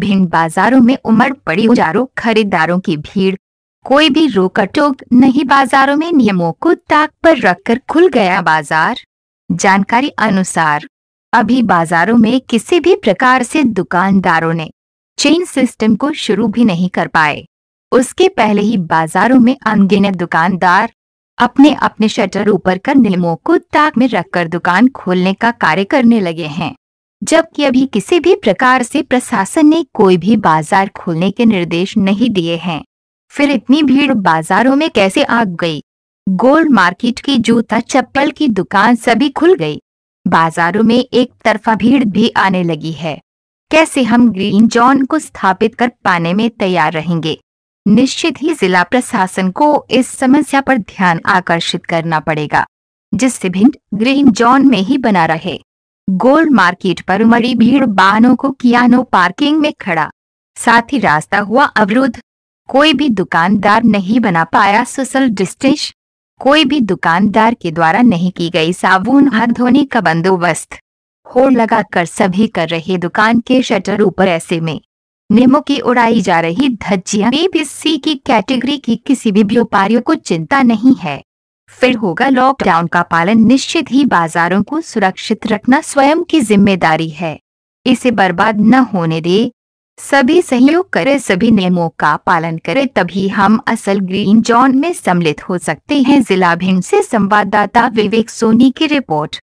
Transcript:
भिंड बाजारों में उमड़ पड़ी उजारों खरीदारों की भीड़ कोई भी रोका टोक नहीं बाजारों में नियमों को ताक पर रखकर खुल गया बाजार जानकारी अनुसार अभी बाजारों में किसी भी प्रकार से दुकानदारों ने चेन सिस्टम को शुरू भी नहीं कर पाए उसके पहले ही बाजारों में अनगिनत दुकानदार अपने अपने शटर ऊपर कर नियमों को ताक में रखकर दुकान खोलने का कार्य करने लगे हैं जबकि अभी किसी भी प्रकार से प्रशासन ने कोई भी बाजार खोलने के निर्देश नहीं दिए हैं फिर इतनी भीड़ बाजारों में कैसे आ गई गोल्ड मार्केट की जूता चप्पल की दुकान सभी खुल गई बाजारों में एक तरफा भीड़ भी आने लगी है कैसे हम ग्रीन जोन को स्थापित कर पाने में तैयार रहेंगे निश्चित ही जिला प्रशासन को इस समस्या पर ध्यान आकर्षित करना पड़ेगा जिससे भिंड ग्रीन जोन में ही बना रहे गोल्ड मार्केट पर उमड़ी भीड़ बानों को नो पार्किंग में खड़ा साथ ही रास्ता हुआ अवरुद्ध कोई भी दुकानदार नहीं बना पाया सोशल डिस्टेंस कोई भी दुकानदार के द्वारा नहीं की गई साबुन हाथ धोने का बंदोबस्त होड़ लगाकर सभी कर रहे दुकान के शटर ऊपर ऐसे में नियमों की उड़ाई जा रही धज्जियां बीबीसी की कैटेगरी की किसी भी व्यापारियों को चिंता नहीं है फिर होगा लॉकडाउन का पालन निश्चित ही बाजारों को सुरक्षित रखना स्वयं की जिम्मेदारी है इसे बर्बाद न होने दे सभी सहयोग करें सभी नियमों का पालन करें तभी हम असल ग्रीन जॉन में सम्मिलित हो सकते हैं जिला भिंड से संवाददाता विवेक सोनी की रिपोर्ट